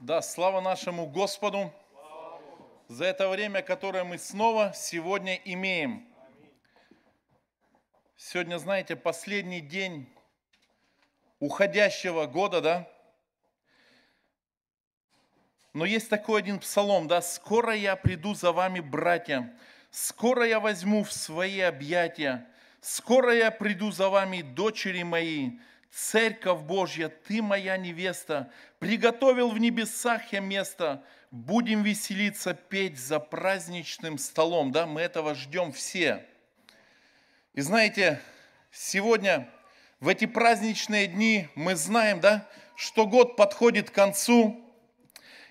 Да, слава нашему Господу за это время, которое мы снова сегодня имеем. Сегодня, знаете, последний день уходящего года, да? Но есть такой один псалом, да? «Скоро я приду за вами, братья, скоро я возьму в свои объятия, скоро я приду за вами, дочери мои, Церковь Божья, ты моя невеста, приготовил в небесах я место, будем веселиться, петь за праздничным столом. Да, мы этого ждем все. И знаете, сегодня в эти праздничные дни мы знаем, да, что год подходит к концу.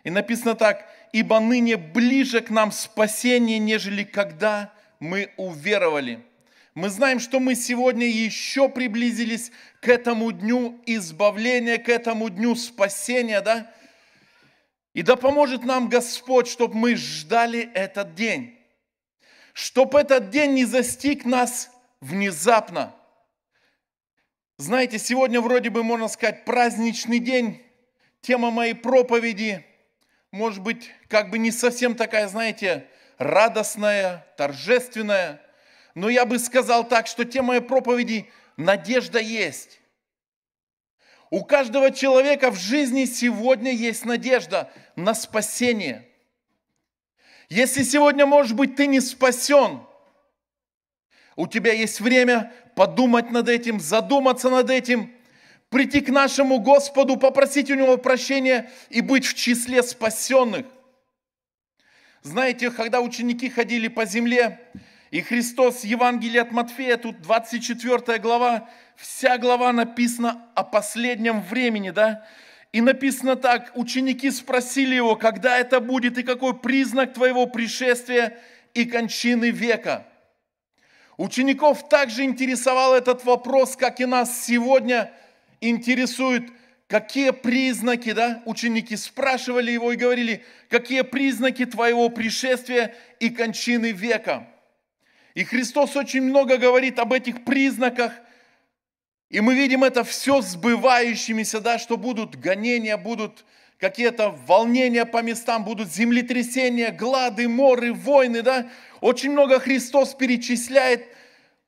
И написано так, ибо ныне ближе к нам спасение, нежели когда мы уверовали. Мы знаем, что мы сегодня еще приблизились к этому дню избавления, к этому дню спасения, да? И да поможет нам Господь, чтобы мы ждали этот день. Чтоб этот день не застиг нас внезапно. Знаете, сегодня вроде бы, можно сказать, праздничный день. Тема моей проповеди, может быть, как бы не совсем такая, знаете, радостная, торжественная – но я бы сказал так, что те мои проповеди «Надежда есть». У каждого человека в жизни сегодня есть надежда на спасение. Если сегодня, может быть, ты не спасен, у тебя есть время подумать над этим, задуматься над этим, прийти к нашему Господу, попросить у Него прощения и быть в числе спасенных. Знаете, когда ученики ходили по земле, и Христос, Евангелие от Матфея, тут 24 глава, вся глава написана о последнем времени, да? И написано так, ученики спросили его, когда это будет и какой признак твоего пришествия и кончины века. Учеников также интересовал этот вопрос, как и нас сегодня интересует, какие признаки, да, ученики спрашивали его и говорили, какие признаки твоего пришествия и кончины века – и Христос очень много говорит об этих признаках. И мы видим это все сбывающимися, да, что будут гонения, будут какие-то волнения по местам, будут землетрясения, глады, моры, войны, да. Очень много Христос перечисляет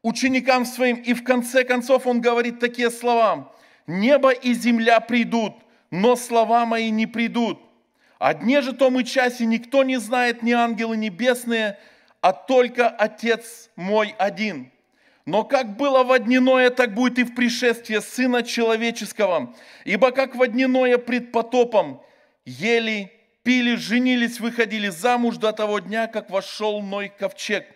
ученикам своим. И в конце концов он говорит такие слова. «Небо и земля придут, но слова мои не придут. О дне же том и часе никто не знает, ни ангелы небесные, ни а только Отец мой один. Но как было во дневное, так будет и в пришествии Сына Человеческого. Ибо как во дневное пред потопом ели, пили, женились, выходили замуж до того дня, как вошел Ной ковчег.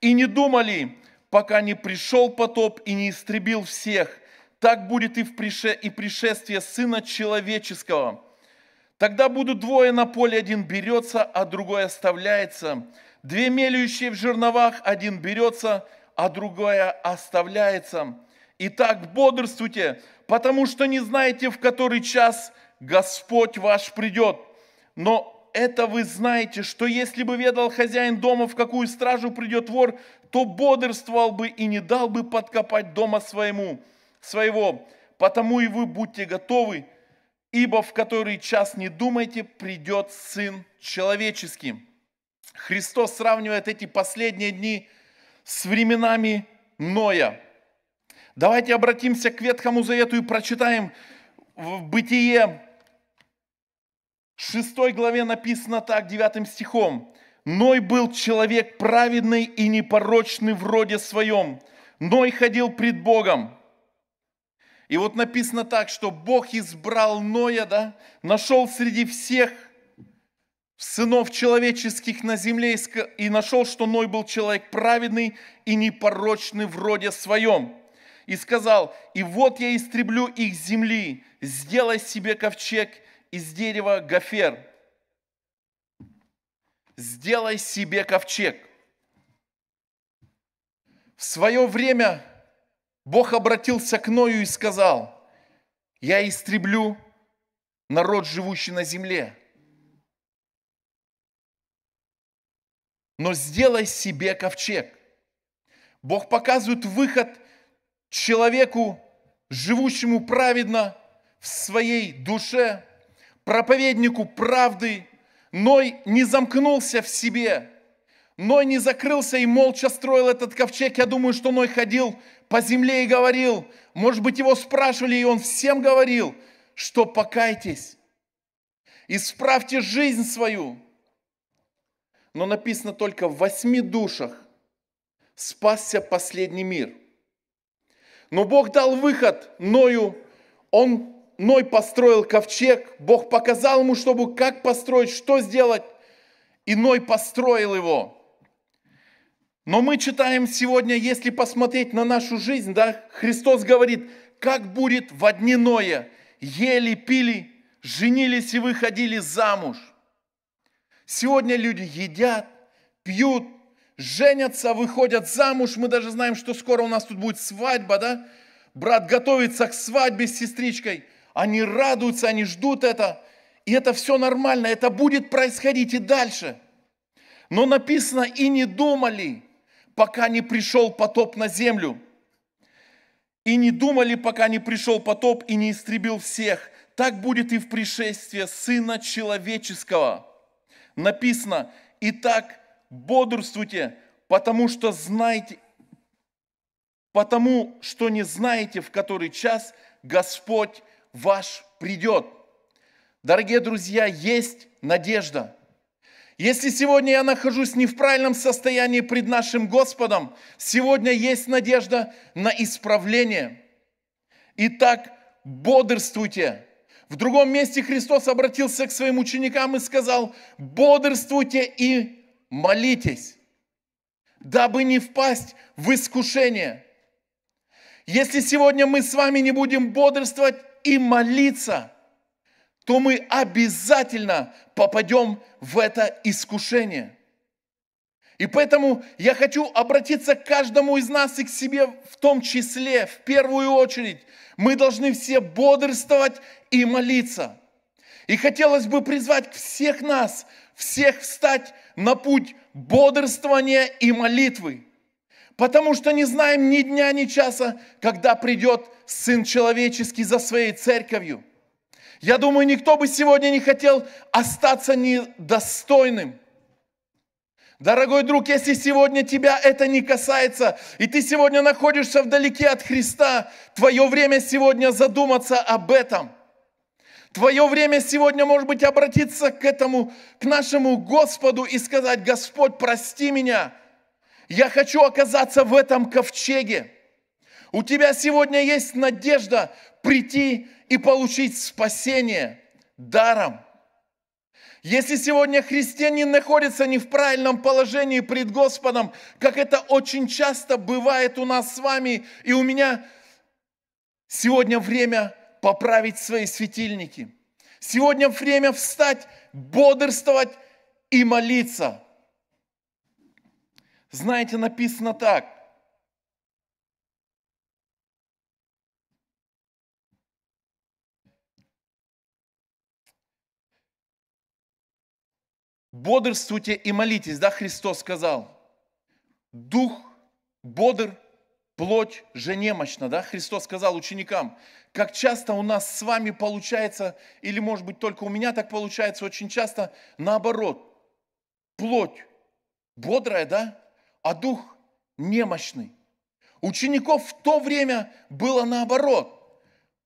И не думали, пока не пришел потоп и не истребил всех. Так будет и в прише... и пришествие Сына Человеческого. Тогда будут двое на поле, один берется, а другой оставляется. Две мелющие в жерновах, один берется, а другая оставляется. Итак, бодрствуйте, потому что не знаете, в который час Господь ваш придет. Но это вы знаете, что если бы ведал хозяин дома, в какую стражу придет вор, то бодрствовал бы и не дал бы подкопать дома своему, своего. Потому и вы будьте готовы, ибо в который час не думайте, придет Сын Человеческий. Христос сравнивает эти последние дни с временами Ноя. Давайте обратимся к Ветхому Завету и прочитаем в Бытие 6 главе написано так, 9 стихом. «Ной был человек праведный и непорочный в роде своем. Ной ходил пред Богом». И вот написано так, что Бог избрал Ноя, да, нашел среди всех сынов человеческих на земле и нашел, что Ной был человек праведный и непорочный в роде своем. И сказал, и вот я истреблю их земли, сделай себе ковчег из дерева гофер. Сделай себе ковчег. В свое время Бог обратился к Ною и сказал, я истреблю народ, живущий на земле, но сделай себе ковчег. Бог показывает выход человеку, живущему праведно в своей душе, проповеднику правды. Ной не замкнулся в себе, Ной не закрылся и молча строил этот ковчег. Я думаю, что Ной ходил по земле и говорил. Может быть, его спрашивали, и он всем говорил, что покайтесь, исправьте жизнь свою – но написано только в восьми душах спасся последний мир. Но Бог дал выход Ною, он Ной построил ковчег, Бог показал ему, чтобы как построить, что сделать, и Ной построил его. Но мы читаем сегодня, если посмотреть на нашу жизнь, да, Христос говорит, как будет в одни Ноя, ели, пили, женились и выходили замуж – Сегодня люди едят, пьют, женятся, выходят замуж. Мы даже знаем, что скоро у нас тут будет свадьба, да? Брат готовится к свадьбе с сестричкой. Они радуются, они ждут это. И это все нормально, это будет происходить и дальше. Но написано, и не думали, пока не пришел потоп на землю. И не думали, пока не пришел потоп и не истребил всех. Так будет и в пришествии Сына Человеческого написано, «Итак, бодрствуйте, потому что знаете, потому что не знаете, в который час Господь ваш придет». Дорогие друзья, есть надежда. Если сегодня я нахожусь не в правильном состоянии пред нашим Господом, сегодня есть надежда на исправление. Итак, бодрствуйте – в другом месте Христос обратился к своим ученикам и сказал, бодрствуйте и молитесь, дабы не впасть в искушение. Если сегодня мы с вами не будем бодрствовать и молиться, то мы обязательно попадем в это искушение. И поэтому я хочу обратиться к каждому из нас и к себе в том числе, в первую очередь. Мы должны все бодрствовать и молиться. И хотелось бы призвать всех нас, всех встать на путь бодрствования и молитвы. Потому что не знаем ни дня, ни часа, когда придет Сын Человеческий за своей церковью. Я думаю, никто бы сегодня не хотел остаться недостойным – Дорогой друг, если сегодня тебя это не касается, и ты сегодня находишься вдалеке от Христа, твое время сегодня задуматься об этом. Твое время сегодня, может быть, обратиться к этому, к нашему Господу и сказать, Господь, прости меня, я хочу оказаться в этом ковчеге. У тебя сегодня есть надежда прийти и получить спасение даром – если сегодня христианин находится не в правильном положении пред Господом, как это очень часто бывает у нас с вами, и у меня сегодня время поправить свои светильники. Сегодня время встать, бодрствовать и молиться. Знаете, написано так. бодрствуйте и молитесь, да, Христос сказал. Дух бодр, плоть же немощна, да, Христос сказал ученикам. Как часто у нас с вами получается, или может быть только у меня так получается, очень часто наоборот. Плоть бодрая, да, а дух немощный. Учеников в то время было наоборот.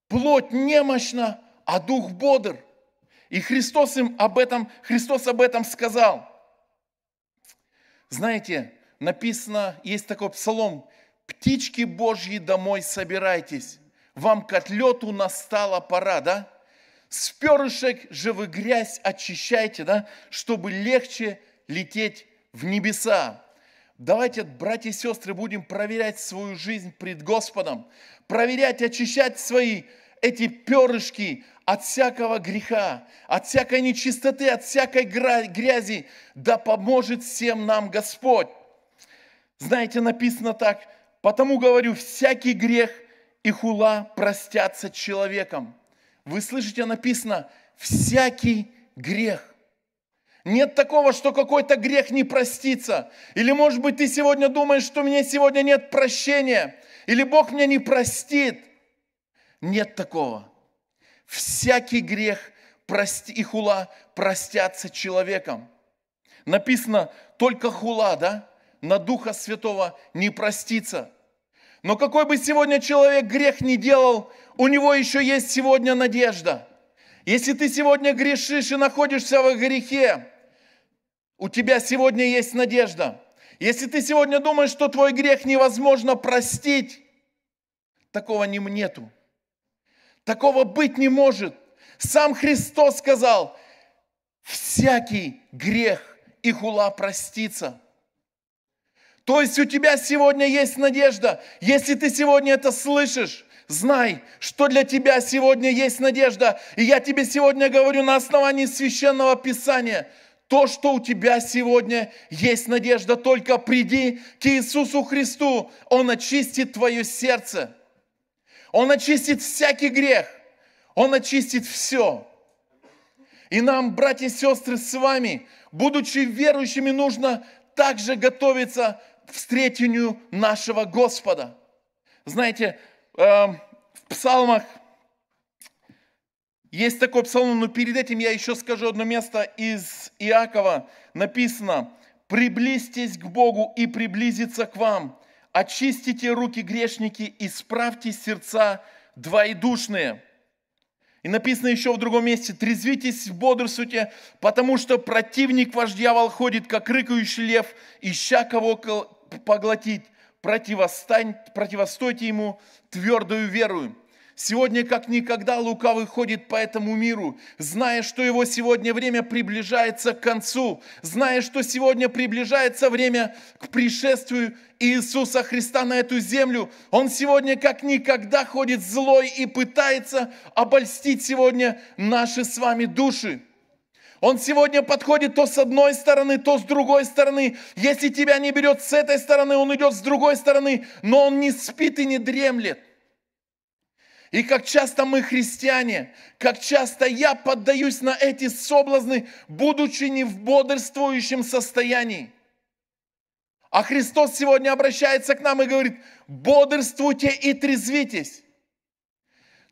Плоть немощна, а дух бодр – и Христос им об этом, Христос об этом сказал. Знаете, написано, есть такой псалом, «Птички Божьи домой собирайтесь, вам котлету настала пора», да? «С перышек же вы грязь очищайте, да, чтобы легче лететь в небеса». Давайте, братья и сестры, будем проверять свою жизнь пред Господом, проверять, очищать свои эти перышки от всякого греха, от всякой нечистоты, от всякой грязи, да поможет всем нам Господь. Знаете, написано так, потому говорю, всякий грех и хула простятся человеком. Вы слышите, написано, всякий грех. Нет такого, что какой-то грех не простится. Или, может быть, ты сегодня думаешь, что у меня сегодня нет прощения. Или Бог меня не простит. Нет такого. Всякий грех прости, и хула простятся человеком. Написано, только хула, да, на Духа Святого не простится. Но какой бы сегодня человек грех не делал, у него еще есть сегодня надежда. Если ты сегодня грешишь и находишься в грехе, у тебя сегодня есть надежда. Если ты сегодня думаешь, что твой грех невозможно простить, такого нету. Такого быть не может. Сам Христос сказал, всякий грех и хула простится. То есть у тебя сегодня есть надежда. Если ты сегодня это слышишь, знай, что для тебя сегодня есть надежда. И я тебе сегодня говорю на основании священного писания. То, что у тебя сегодня есть надежда, только приди к Иисусу Христу. Он очистит твое сердце. Он очистит всякий грех. Он очистит все. И нам, братья и сестры, с вами, будучи верующими, нужно также готовиться к встретению нашего Господа. Знаете, эм, в псалмах есть такой псалом, но перед этим я еще скажу одно место из Иакова. Написано, приблизьтесь к Богу и приблизится к вам очистите руки грешники, исправьте сердца двоедушные. И написано еще в другом месте, трезвитесь, бодрствуйте, потому что противник ваш дьявол ходит, как рыкающий лев, ища кого поглотить. противостойте ему твердую веру. Сегодня как никогда Лука выходит по этому миру, зная, что его сегодня время приближается к концу, зная, что сегодня приближается время к пришествию Иисуса Христа на эту землю. Он сегодня как никогда ходит злой и пытается обольстить сегодня наши с вами души. Он сегодня подходит то с одной стороны, то с другой стороны. Если тебя не берет с этой стороны, он идет с другой стороны, но он не спит и не дремлет. И как часто мы христиане, как часто я поддаюсь на эти соблазны, будучи не в бодрствующем состоянии. А Христос сегодня обращается к нам и говорит, бодрствуйте и трезвитесь.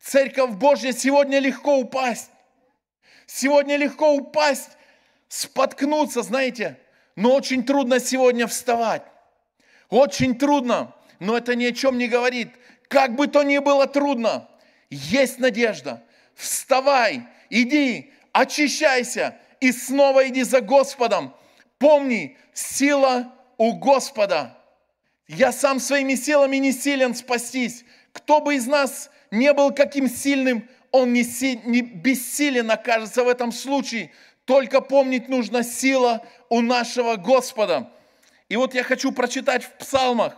Церковь Божья сегодня легко упасть. Сегодня легко упасть, споткнуться, знаете, но очень трудно сегодня вставать. Очень трудно, но это ни о чем не говорит как бы то ни было трудно, есть надежда. Вставай, иди, очищайся и снова иди за Господом. Помни, сила у Господа. Я сам своими силами не силен спастись. Кто бы из нас не был каким сильным, он не, си, не бессилен окажется в этом случае. Только помнить нужно сила у нашего Господа. И вот я хочу прочитать в псалмах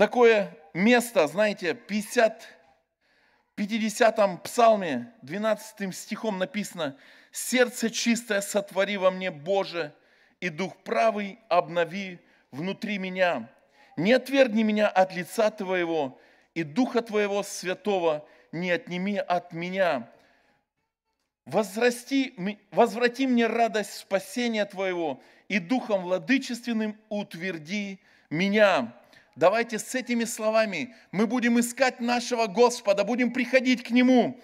такое место, знаете, 50, 50 псалме, 12 стихом написано, «Сердце чистое сотвори во мне, Боже, и дух правый обнови внутри меня. Не отвергни меня от лица Твоего, и духа Твоего святого не отними от меня. Возрасти, возврати мне радость спасения Твоего, и духом владычественным утверди меня». Давайте с этими словами мы будем искать нашего Господа, будем приходить к Нему.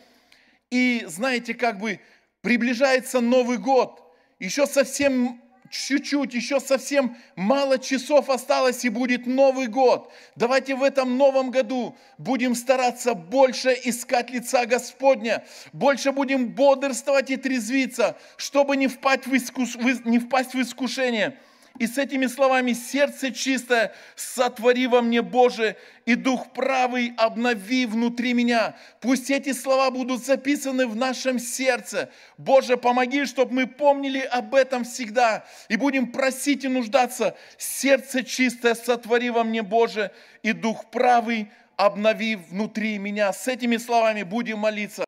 И знаете, как бы приближается Новый год, еще совсем чуть-чуть, еще совсем мало часов осталось и будет Новый год. Давайте в этом Новом году будем стараться больше искать лица Господня, больше будем бодрствовать и трезвиться, чтобы не впасть в, искус... искушение – и с этими словами сердце чистое сотвори во мне, Боже, и дух правый обнови внутри меня. Пусть эти слова будут записаны в нашем сердце. Боже, помоги, чтобы мы помнили об этом всегда и будем просить и нуждаться. Сердце чистое сотвори во мне, Боже, и дух правый обнови внутри меня. С этими словами будем молиться.